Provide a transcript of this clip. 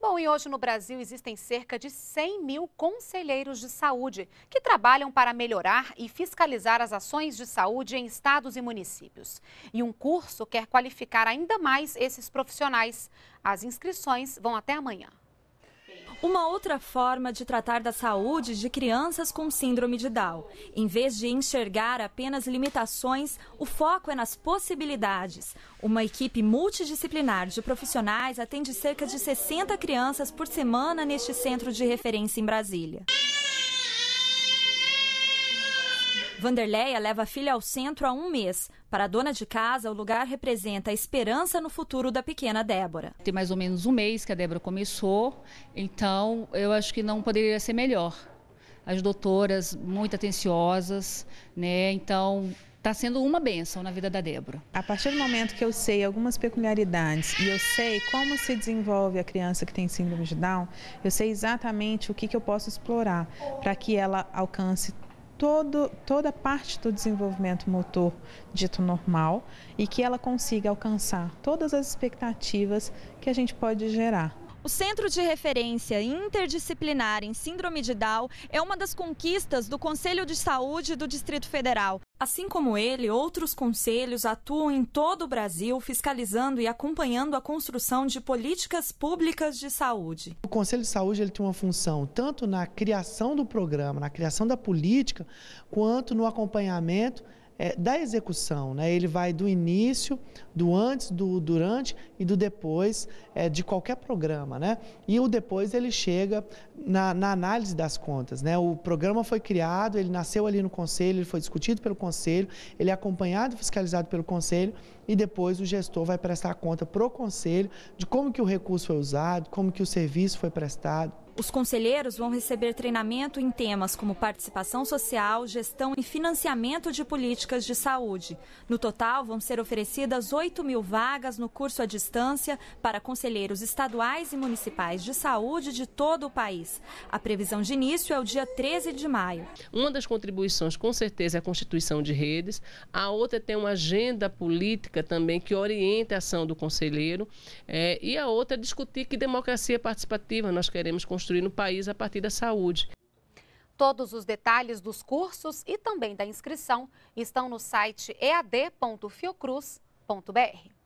Bom, e hoje no Brasil existem cerca de 100 mil conselheiros de saúde que trabalham para melhorar e fiscalizar as ações de saúde em estados e municípios. E um curso quer qualificar ainda mais esses profissionais. As inscrições vão até amanhã. Uma outra forma de tratar da saúde de crianças com síndrome de Down. Em vez de enxergar apenas limitações, o foco é nas possibilidades. Uma equipe multidisciplinar de profissionais atende cerca de 60 crianças por semana neste centro de referência em Brasília. Vanderleia leva a filha ao centro há um mês. Para a dona de casa, o lugar representa a esperança no futuro da pequena Débora. Tem mais ou menos um mês que a Débora começou, então eu acho que não poderia ser melhor. As doutoras muito atenciosas, né? Então está sendo uma benção na vida da Débora. A partir do momento que eu sei algumas peculiaridades e eu sei como se desenvolve a criança que tem síndrome de Down, eu sei exatamente o que, que eu posso explorar para que ela alcance todo, toda parte do desenvolvimento motor dito normal e que ela consiga alcançar todas as expectativas que a gente pode gerar. O Centro de Referência Interdisciplinar em Síndrome de Down é uma das conquistas do Conselho de Saúde do Distrito Federal. Assim como ele, outros conselhos atuam em todo o Brasil fiscalizando e acompanhando a construção de políticas públicas de saúde. O Conselho de Saúde ele tem uma função tanto na criação do programa, na criação da política, quanto no acompanhamento é, da execução, né? Ele vai do início, do antes, do durante e do depois é, de qualquer programa, né? E o depois ele chega na, na análise das contas, né? O programa foi criado, ele nasceu ali no conselho, ele foi discutido pelo conselho, ele é acompanhado e fiscalizado pelo conselho e depois o gestor vai prestar conta para o conselho de como que o recurso foi usado, como que o serviço foi prestado. Os conselheiros vão receber treinamento em temas como participação social, gestão e financiamento de políticas de saúde. No total, vão ser oferecidas 8 mil vagas no curso à distância para conselheiros estaduais e municipais de saúde de todo o país. A previsão de início é o dia 13 de maio. Uma das contribuições, com certeza, é a constituição de redes, a outra é tem uma agenda política também que oriente a ação do conselheiro. É, e a outra é discutir que democracia participativa nós queremos construir no país a partir da saúde. Todos os detalhes dos cursos e também da inscrição estão no site ead.fiocruz.br.